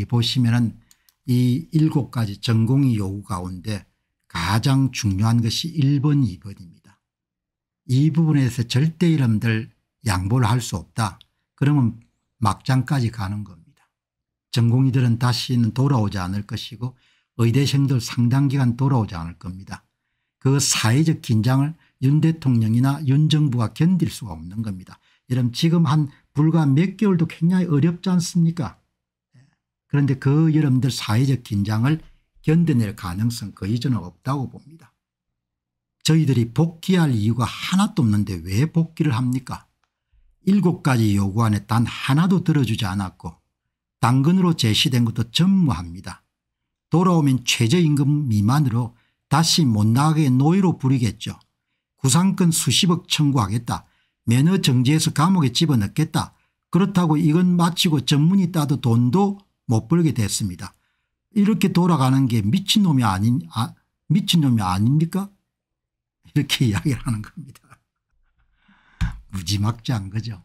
여기 보시면은 이 일곱 가지 전공의 요구 가운데 가장 중요한 것이 1번 2번입니다. 이 부분에서 절대 이름들 양보를 할 수 없다. 그러면 막장까지 가는 겁니다. 전공의들은 다시는 돌아오지 않을 것이고 의대생들 상당 기간 돌아오지 않을 겁니다. 그 사회적 긴장을 윤 대통령이나 윤 정부가 견딜 수가 없는 겁니다. 여러분 지금 한 불과 몇 개월도 굉장히 어렵지 않습니까 그런데 그 여러분들 사회적 긴장을 견뎌낼 가능성 거의 저는 없다고 봅니다. 저희들이 복귀할 이유가 하나도 없는데 왜 복귀를 합니까 일곱 가지 요구 안에 단 하나도 들어주지 않았고 당근으로 제시된 것도 전무합니다. 돌아오면 최저임금 미만으로 다시 못 나가게 노예로 부리겠죠. 구상권 수십억 청구하겠다. 매너 정지해서 감옥에 집어넣겠다. 그렇다고 이건 마치고 전문이 따도 돈도 못 벌게 됐습니다. 이렇게 돌아가는 게 미친놈이 아닌 아, 미친놈이 아닙니까? 이렇게 이야기를 하는 겁니다. 무지막지한 거죠.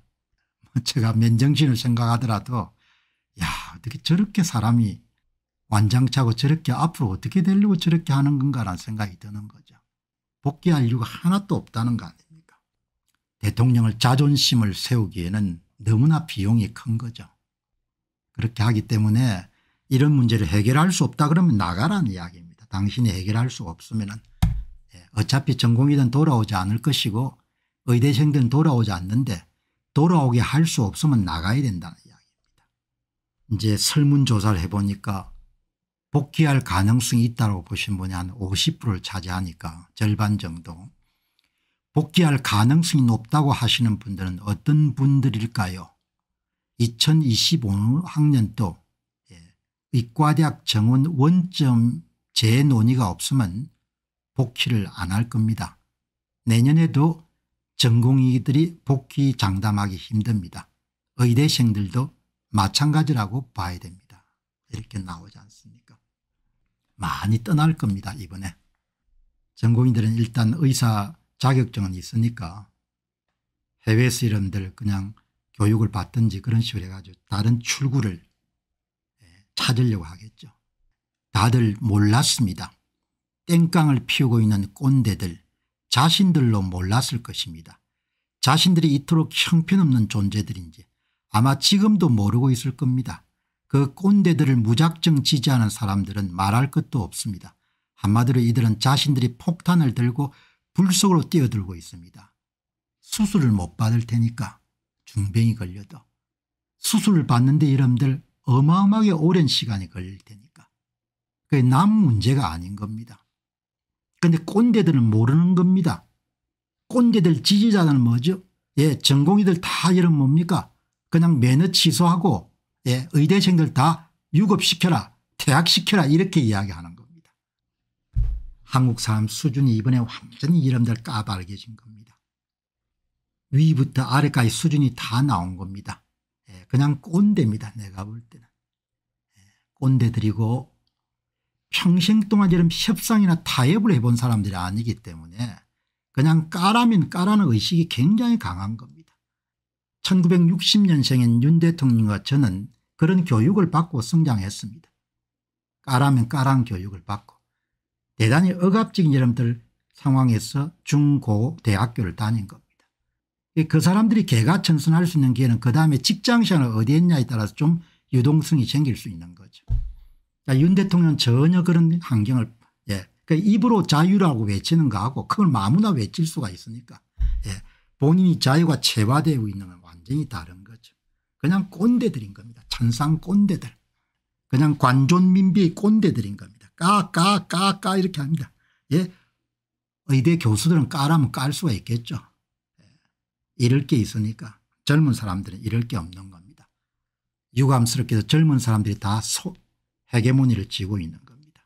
뭐 제가 맨정신을 생각하더라도 야 어떻게 저렇게 사람이 완장차고 저렇게 앞으로 어떻게 되려고 저렇게 하는 건가라는 생각이 드는 거죠. 복귀할 이유가 하나도 없다는 거 아닙니까? 대통령을 자존심을 세우기에는 너무나 비용이 큰 거죠. 그렇게 하기 때문에 이런 문제를 해결할 수 없다 그러면 나가라는 이야기입니다. 당신이 해결할 수 없으면 예, 어차피 전공이든 돌아오지 않을 것이고 의대생들은 돌아오지 않는데 돌아오게 할 수 없으면 나가야 된다는 이야기입니다. 이제 설문조사를 해보니까 복귀할 가능성이 있다고 보신 분이 한 50%를 차지하니까 절반 정도 복귀할 가능성이 높다고 하시는 분들은 어떤 분들일까요 2025학년도 예, 의과대학 정원 원점 재논의가 없으면 복귀를 안 할 겁니다. 내년에도 전공의들이 복귀 장담하기 힘듭니다. 의대생들도 마찬가지라고 봐야 됩니다. 이렇게 나오지 않습니까 많이 떠날 겁니다 이번에. 전공의들은 일단 의사 자격증은 있으니까 해외 수련들 그냥 교육을 받든지 그런 식으로 해가지고 다른 출구를 예, 찾으려고 하겠죠. 다들 몰랐습니다. 땡깡을 피우고 있는 꼰대들 자신들로 몰랐을 것입니다. 자신들이 이토록 형편없는 존재들인지 아마 지금도 모르고 있을 겁니다. 그 꼰대들을 무작정 지지하는 사람들은 말할 것도 없습니다. 한마디로 이들은 자신들이 폭탄을 들고 불속으로 뛰어들고 있습니다. 수술을 못 받을 테니까 중병이 걸려도 수술 을 받는데 이러들 어마어마하게 오랜 시간이 걸릴 테니까 그게 남 문제가 아닌 겁니다. 그런데 꼰대들은 모르는 겁니다. 꼰대들 지지자들은 뭐죠? 예, 전공의들 다 이런 분 뭡니까? 그냥 매너 취소하고 예, 의대생들 다 유급시켜라 퇴학시켜라 이렇게 이야기하는 겁니다. 한국 사람 수준이 이번에 완전히 이러들 까발겨진 겁니다. 위부터 아래까지 수준이 다 나온 겁니다. 예, 그냥 꼰대입니다. 내가 볼 때는. 예, 꼰대들이고 평생 동안 이런 협상이나 타협을 해본 사람들이 아니기 때문에 그냥 까라면 까라는 의식이 굉장히 강한 겁니다. 1960년생인 윤 대통령과 저는 그런 교육을 받고 성장했습니다. 까라면 까란 교육을 받고 대단히 억압적인 여러분들 상황에서 중고대학교를 다닌 겁니다. 그 사람들이 개가 청순할 수 있는 기회는 그 다음에 직장 시간을 어디에 있냐에 따라서 좀 유동성이 생길 수 있는 거죠. 그러니까 윤대통령 전혀 그런 환경을 예. 그러니까 입으로 자유라고 외치는 거하고 그걸 마무나 외칠 수가 있으니까 예. 본인이 자유가 체화되고 있는 건 완전히 다른 거죠. 그냥 꼰대들인 겁니다. 천상 꼰대들. 그냥 관존민비의 꼰대들인 겁니다. 까 까 까 까 이렇게 합니다. 예. 의대 교수들은 까라면 깔 수가 있겠죠. 잃을 게 있으니까 젊은 사람들은 잃을 게 없는 겁니다. 유감스럽게도 젊은 사람들이 다 소, 헤게모니를 쥐고 있는 겁니다.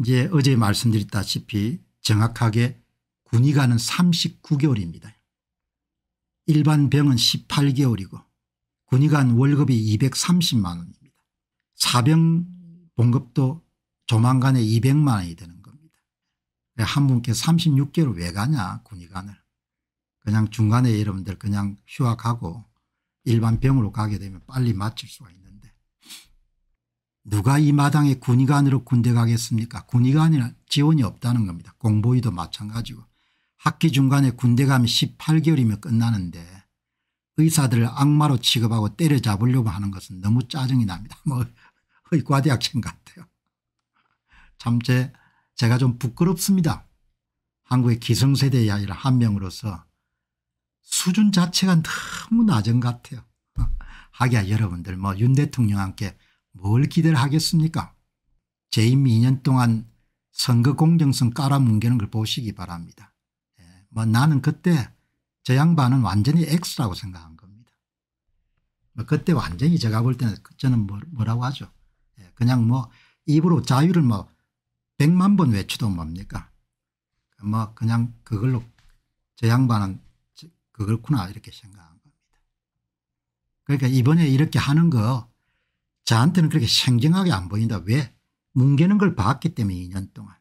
이제 어제 말씀드렸다시피 정확하게 군의관은 39개월입니다. 일반 병은 18개월이고 군의관 월급이 230만 원입니다. 사병 봉급도 조만간에 200만 원이 되는 겁니다. 한 분께 36개월 왜 가냐 군의관을. 그냥 중간에 여러분들 그냥 휴학하고 일반 병으로 가게 되면 빨리 마칠 수가 있는데 누가 이 마당에 군의관으로 군대 가겠습니까 군의관이란 지원이 없다는 겁니다. 공보위도 마찬가지고 학기 중간에 군대 가면 18개월이면 끝나는데 의사들을 악마로 취급하고 때려잡으려고 하는 것은 너무 짜증이 납니다. 뭐 의과대학생 같아요. 참 제, 제가 좀 부끄럽습니다. 한국의 기성세대 이아기를한 명으로서 수준 자체가 너무 낮은 것 같아요. 하기야 여러분들 뭐 윤 대통령한테 뭘 기대를 하겠습니까 재임 2년 동안 선거 공정성 깔아뭉개는 걸 보시기 바랍니다. 예. 뭐 나는 그때 저 양반은 완전히 X라고 생각한 겁니다. 뭐 그때 완전히 제가 볼 때는 저는 뭐, 라고 하죠. 예. 그냥 뭐 입으로 자유를 뭐 100만 번 외쳐도 뭡니까 뭐 그냥 그걸로 저 양반은 그렇구나 이렇게 생각한 겁니다. 그러니까 이번에 이렇게 하는 거 저한테는 그렇게 생경하게 안 보인다. 왜? 뭉개는 걸 봤기 때문에 2년 동안.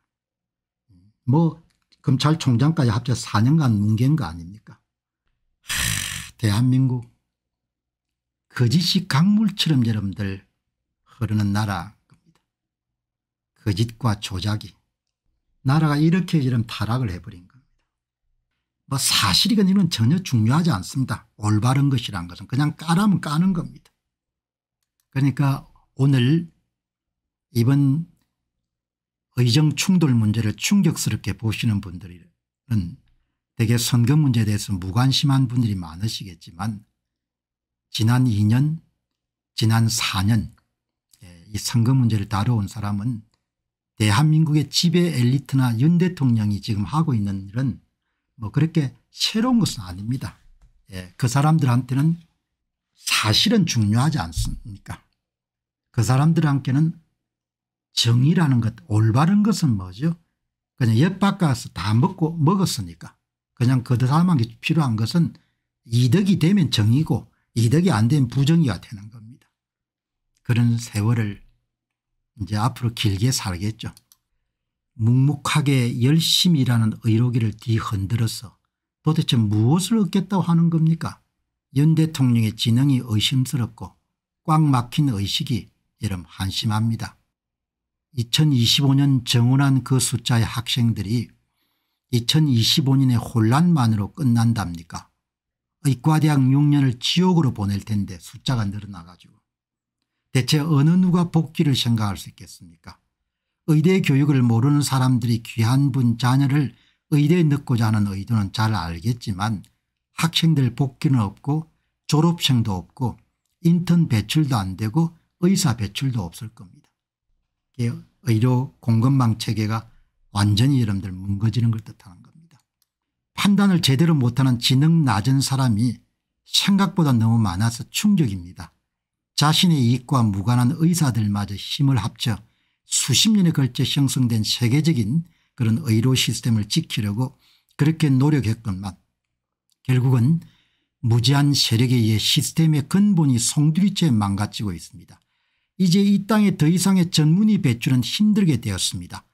뭐 검찰총장까지 합쳐 4년간 뭉갠 거 아닙니까? 하, 대한민국 거짓이 강물처럼 여러분들 흐르는 나라 겁니다. 거짓과 조작이 나라가 이렇게 이런 타락을 해버린 거. 뭐 사실이건 이건 전혀 중요하지 않습니다. 올바른 것이란 것은 그냥 까라면 까는 겁니다. 그러니까 오늘 이번 의정 충돌 문제를 충격스럽게 보시는 분들은 대개 선거 문제에 대해서 무관심한 분들이 많으시겠지만 지난 2년 지난 4년 예, 이 선거 문제를 다뤄온 사람은 대한민국의 지배 엘리트나 윤 대통령이 지금 하고 있는 일은 뭐 그렇게 새로운 것은 아닙니다. 예, 그 사람들한테는 사실은 중요하지 않습니까 그 사람들한테는 정의라는 것 올바른 것은 뭐죠 그냥 옆밥 가서 다 먹고 먹었으니까 그냥 그 사람한테 필요한 것은 이득이 되면 정의고 이득이 안 되면 부정의가 되는 겁니다. 그런 세월을 이제 앞으로 길게 살겠죠. 묵묵하게 열심히 일하는 의료기를 뒤흔들어서 도대체 무엇을 얻겠다고 하는 겁니까 윤 대통령의 지능이 의심스럽고 꽉 막힌 의식이 여름 한심합니다. 2025년 정원한그 숫자의 학생들이 2025년의 혼란만으로 끝난답니까 의과대학 6년을 지옥으로 보낼 텐데 숫자가 늘어나가지고 대체 어느 누가 복귀를 생각할 수 있겠습니까 의대 교육을 모르는 사람들이 귀한 분 자녀를 의대에 넣고자 하는 의도는 잘 알겠지만 학생들 복귀는 없고 졸업생도 없고 인턴 배출도 안 되고 의사 배출도 없을 겁니다. 의료 공급망 체계가 완전히 여러분들 뭉거지는 걸 뜻하는 겁니다. 판단을 제대로 못하는 지능 낮은 사람이 생각보다 너무 많아서 충격입니다. 자신의 이익과 무관한 의사들마저 힘을 합쳐 수십 년에 걸쳐 형성된 세계적인 그런 의료 시스템을 지키려고 그렇게 노력했건만 결국은 무제한 세력에 의해 시스템의 근본이 송두리째 망가지고 있습니다. 이제 이 땅에 더 이상의 전문의 배출은 힘들게 되었습니다.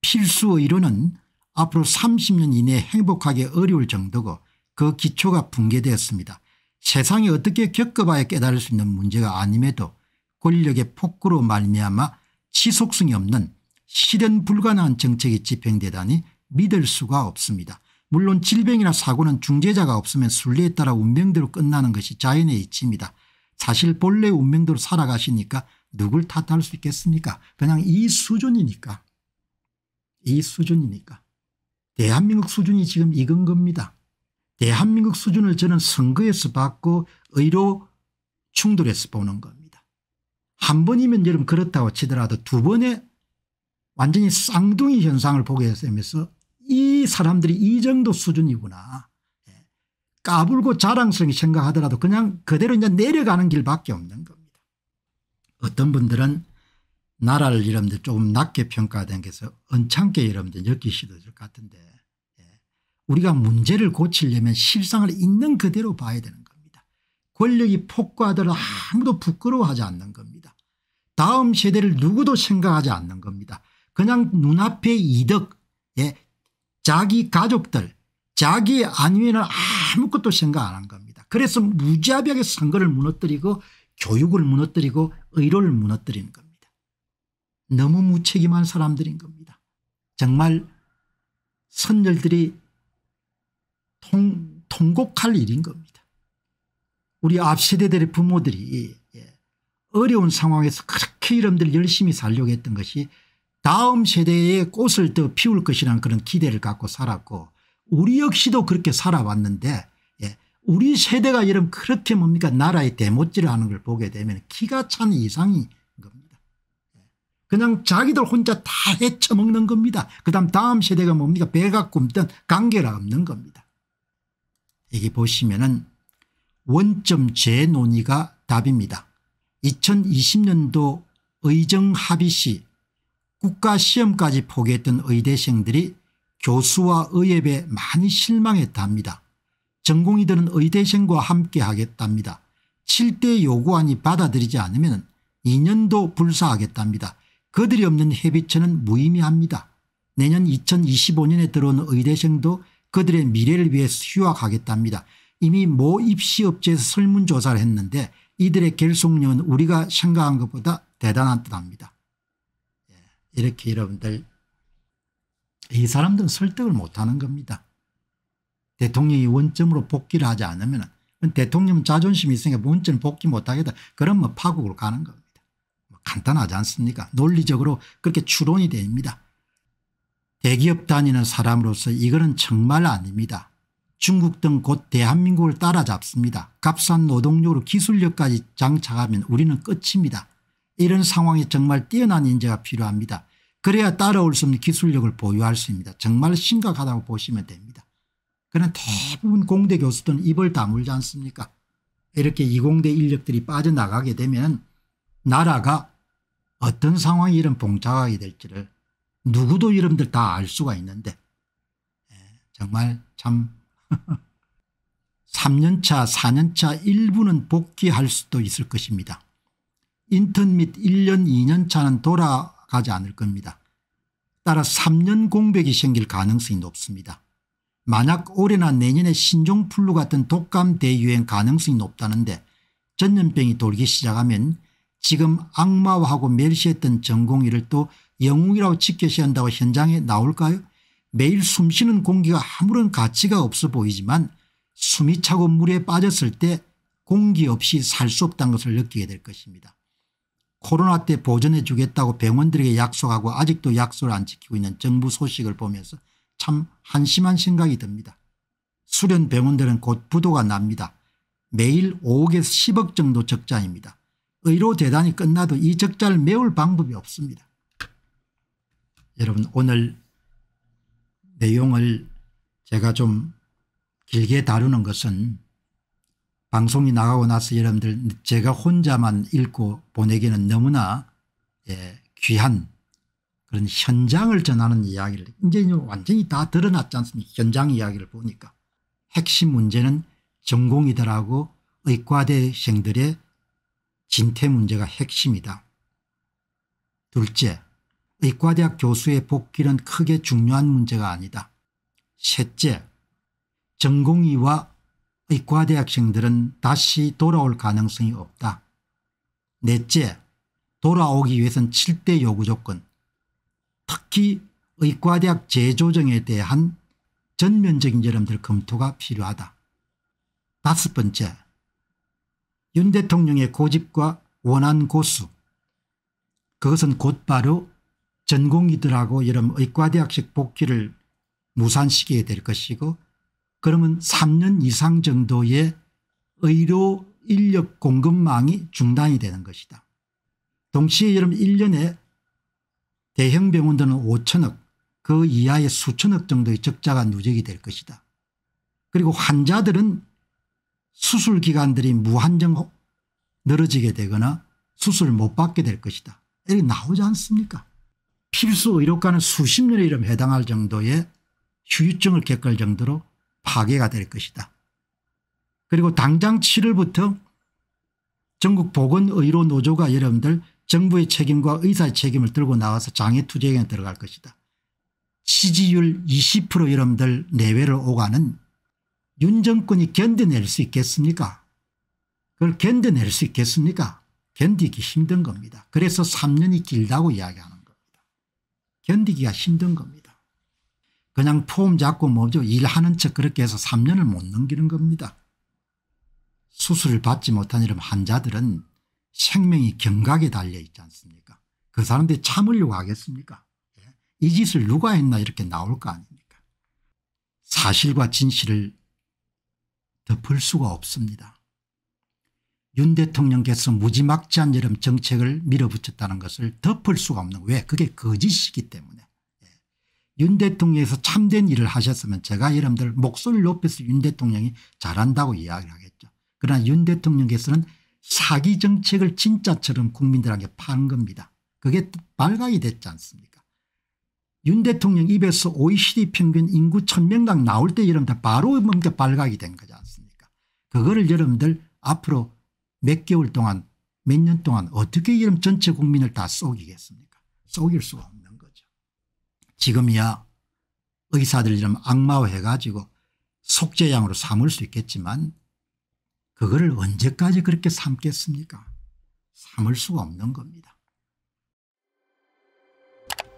필수 의료는 앞으로 30년 이내에 행복하게 어려울 정도고 그 기초가 붕괴되었습니다. 세상이 어떻게 겪어봐야 깨달을 수 있는 문제가 아님에도 권력의 폭구로 말미암아 지속성이 없는 실현 불가능한 정책이 집행되다니 믿을 수가 없습니다. 물론 질병이나 사고는 중재자가 없으면 순리에 따라 운명대로 끝나는 것이 자연의 이치입니다. 사실 본래 운명대로 살아가시니까 누굴 탓할 수 있겠습니까 그냥 이 수준이니까 이 수준이니까 대한민국 수준이 지금 이건 겁니다. 대한민국 수준을 저는 선거에서 받고 의료 충돌에서 보는 겁니다. 한 번이면 여러분 그렇다고 치더라도 두 번에 완전히 쌍둥이 현상을 보게 되면서 이 사람들이 이 정도 수준이구나. 예. 까불고 자랑스럽게 생각하더라도 그냥 그대로 이제 내려가는 길밖에 없는 겁니다. 어떤 분들은 나라를 여러분들 조금 낮게 평가된 게서 언짢게 여러분들 느끼시도 것 같은데 예. 우리가 문제를 고치려면 실상을 있는 그대로 봐야 되는 겁니다. 권력이 폭과하더라도 아무도 부끄러워하지 않는 겁니다. 다음 세대를 누구도 생각하지 않는 겁니다. 그냥 눈앞의 이득 예, 자기 가족들 자기 안위는 아무것도 생각 안 한 겁니다. 그래서 무자비하게 선거를 무너뜨리고 교육을 무너뜨리고 의료를 무너뜨린 겁니다. 너무 무책임한 사람들인 겁니다. 정말 선열들이 통, 통곡할 일인 겁니다. 우리 앞세대들의 부모들이 어려운 상황에서 그렇게 이름들 열심히 살려고 했던 것이 다음 세대의 꽃을 더 피울 것이라는 그런 기대를 갖고 살았고 우리 역시도 그렇게 살아왔는데 예. 우리 세대가 이런 그렇게 뭡니까 나라의 대못질을 하는 걸 보게 되면 기가 찬 이상인 겁니다. 예, 그냥 자기들 혼자 다 헤쳐먹는 겁니다. 그다음 다음 세대가 뭡니까 배가 굶던 관계가 없는 겁니다. 여기 보시면은 원점 재논의가 답입니다. 2020년도 의정합의 시 국가시험까지 포기했던 의대생들이 교수와 의협에 많이 실망했답니다전공이들은 의대생과 함께 하겠답니다. 7대 요구안이 받아들이지 않으면 2년도 불사하겠답니다. 그들이 없는 해비처는 무의미합니다. 내년 2025년에 들어오는 의대생도 그들의 미래를 위해 휴학하겠답니다. 이미 모 입시업체에서 설문조사를 했는데 이들의 결속력은 우리가 생각한 것보다 대단한 듯합니다. 예, 이렇게 여러분들 이 사람들은 설득을 못하는 겁니다. 대통령이 원점으로 복귀를 하지 않으면 대통령 자존심이 있으니까 원점 복귀 못하겠다. 그러면 뭐 파국으로 가는 겁니다. 뭐 간단하지 않습니까 논리적으로 그렇게 추론이 됩니다. 대기업 다니는 사람으로서 이거는 정말 아닙니다. 중국 등 곧 대한민국을 따라잡습니다. 값싼 노동력으로 기술력까지 장착하면 우리는 끝입니다. 이런 상황에 정말 뛰어난 인재가 필요합니다. 그래야 따라올 수 없는 기술력을 보유할 수 있습니다. 정말 심각하다고 보시면 됩니다. 그러나 대부분 공대 교수들은 입을 다물지 않습니까 이렇게 이공대 인력들이 빠져나가게 되면 나라가 어떤 상황이 이런 봉착하게 될지를 누구도 이름들 다 알 수가 있는데 예, 정말 참 3년차 4년차 일부는 복귀할 수도 있을 것입니다. 인턴 및 1년 2년차는 돌아가지 않을 겁니다. 따라 3년 공백이 생길 가능성이 높습니다. 만약 올해나 내년에 신종플루 같은 독감 대유행 가능성이 높다는데 전염병이 돌기 시작하면 지금 악마화하고 멸시했던 전공의를 또 영웅이라고 지켜시 한다고 현장에 나올까요 매일 숨쉬는 공기가 아무런 가치가 없어 보이지만 숨이 차고 물에 빠졌을 때 공기 없이 살 수 없다는 것을 느끼게 될 것입니다. 코로나 때 보전해 주겠다고 병원들에게 약속하고 아직도 약속을 안 지키고 있는 정부 소식을 보면서 참 한심한 생각이 듭니다. 수련 병원들은 곧 부도가 납니다. 매일 5억에서 10억 정도 적자입니다. 의료 대단이 끝나도 이 적자를 메울 방법이 없습니다. 여러분 오늘 내용을 제가 좀 길게 다루는 것은 방송이 나가고 나서 여러분들 제가 혼자만 읽고 보내기는 너무나 예, 귀한 그런 현장을 전하는 이야기를 이제 완전히 다 드러났지 않습니까 현장 이야기를 보니까 핵심 문제는 전공이더라고 의과대생들의 진퇴 문제가 핵심이다. 둘째 의과대학 교수의 복귀는 크게 중요한 문제가 아니다. 셋째, 전공의와 의과대학생들은 다시 돌아올 가능성이 없다. 넷째, 돌아오기 위해선 7대 요구 조건, 특히 의과대학 재조정에 대한 전면적인 여러분들 검토가 필요하다. 다섯 번째, 윤 대통령의 고집과 원한 고수, 그것은 곧바로 전공이들하고 이런 의과대학식 복귀를 무산시켜야 될 것이고 그러면 3년 이상 정도의 의료 인력 공급망이 중단이 되는 것이다. 동시에 여러분 1년에 대형 병원들은 5천억 그 이하의 수천억 정도의 적자가 누적이 될 것이다. 그리고 환자들은 수술 기관들이 무한정 늘어지게 되거나 수술을 못 받게 될 것이다. 이게 나오지 않습니까 필수 의료과는 수십 년의 이름 해당할 정도의 휴유증을 겪을 정도로 파괴가 될 것이다. 그리고 당장 7월부터 전국 보건의료 노조가 여러분들 정부의 책임과 의사의 책임을 들고 나와서 장애투쟁에 들어갈 것이다. 지지율 20% 여러분들 내외를 오가는 윤 정권이 견뎌낼 수 있겠습니까 그걸 견뎌낼 수 있겠습니까 견디기 힘든 겁니다. 그래서 3년이 길다고 이야기합니다. 견디기가 힘든 겁니다. 그냥 폼 잡고 뭐죠 일하는 척 그렇게 해서 3년을 못 넘기는 겁니다. 수술을 받지 못한 이런 환자들은 생명이 경각에 달려 있지 않습니까 그 사람들이 참으려고 하겠습니까 예? 이 짓을 누가 했나 이렇게 나올 거 아닙니까 사실과 진실을 덮을 수가 없습니다. 윤 대통령께서 무지막지한 여름 정책을 밀어붙였다는 것을 덮을 수가 없는 왜 그게 거짓이기 때문에 예. 윤 대통령에서 참된 일을 하셨으면 제가 여러분들 목소리를 높여서 윤 대통령이 잘한다고 이야기를 하겠죠. 그러나 윤 대통령께서는 사기 정책을 진짜처럼 국민들에게 파는 겁니다. 그게 발각이 됐지 않습니까 윤 대통령 입에서 OECD 평균 인구 1000명당 나올 때 여러분들 바로 발각이 된 거지 않습니까 그거를 여러분들 앞으로 몇 개월 동안 몇 년 동안 어떻게 이런 전체 국민을 다 속이겠습니까 속일 수가 없는 거죠. 지금이야 의사들이름 악마화 해가지고 속죄양으로 삼을 수 있겠지만 그거를 언제까지 그렇게 삼겠습니까 삼을 수가 없는 겁니다.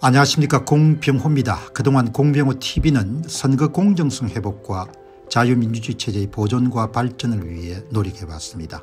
안녕하십니까 공병호입니다. 그동안 공병호TV는 선거 공정성 회복과 자유민주주의 체제의 보존과 발전을 위해 노력해봤습니다.